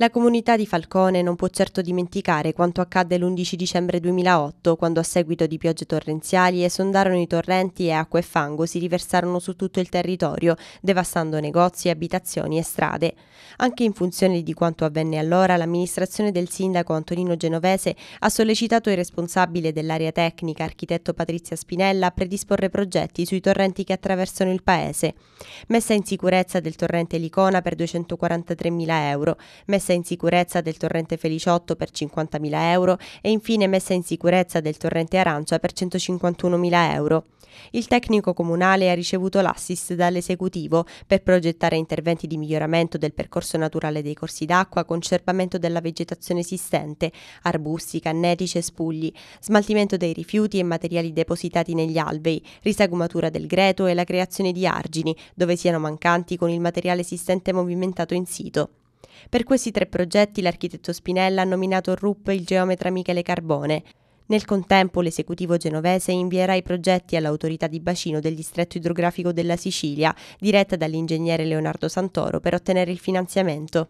La comunità di Falcone non può certo dimenticare quanto accadde l'11 dicembre 2008, quando a seguito di piogge torrenziali esondarono i torrenti e acqua e fango si riversarono su tutto il territorio, devastando negozi, abitazioni e strade. Anche in funzione di quanto avvenne allora, l'amministrazione del sindaco Antonino Genovese ha sollecitato il responsabile dell'area tecnica, architetto Patrizia Spinella, a predisporre progetti sui torrenti che attraversano il paese. Messa in sicurezza del torrente Licona per 243.000 euro, messa messa in sicurezza del torrente Feliciotto per 50.000 euro e infine messa in sicurezza del torrente Arancia per 151.000 euro. Il tecnico comunale ha ricevuto l'assist dall'esecutivo per progettare interventi di miglioramento del percorso naturale dei corsi d'acqua, conservamento della vegetazione esistente, arbusti, canneti, cespugli, smaltimento dei rifiuti e materiali depositati negli alvei, risagumatura del greto e la creazione di argini, dove siano mancanti con il materiale esistente movimentato in sito. Per questi tre progetti l'architetto Spinella ha nominato RUP il geometra Michele Carbone. Nel contempo l'esecutivo genovese invierà i progetti all'autorità di bacino del distretto idrografico della Sicilia, diretta dall'ingegnere Leonardo Santoro, per ottenere il finanziamento.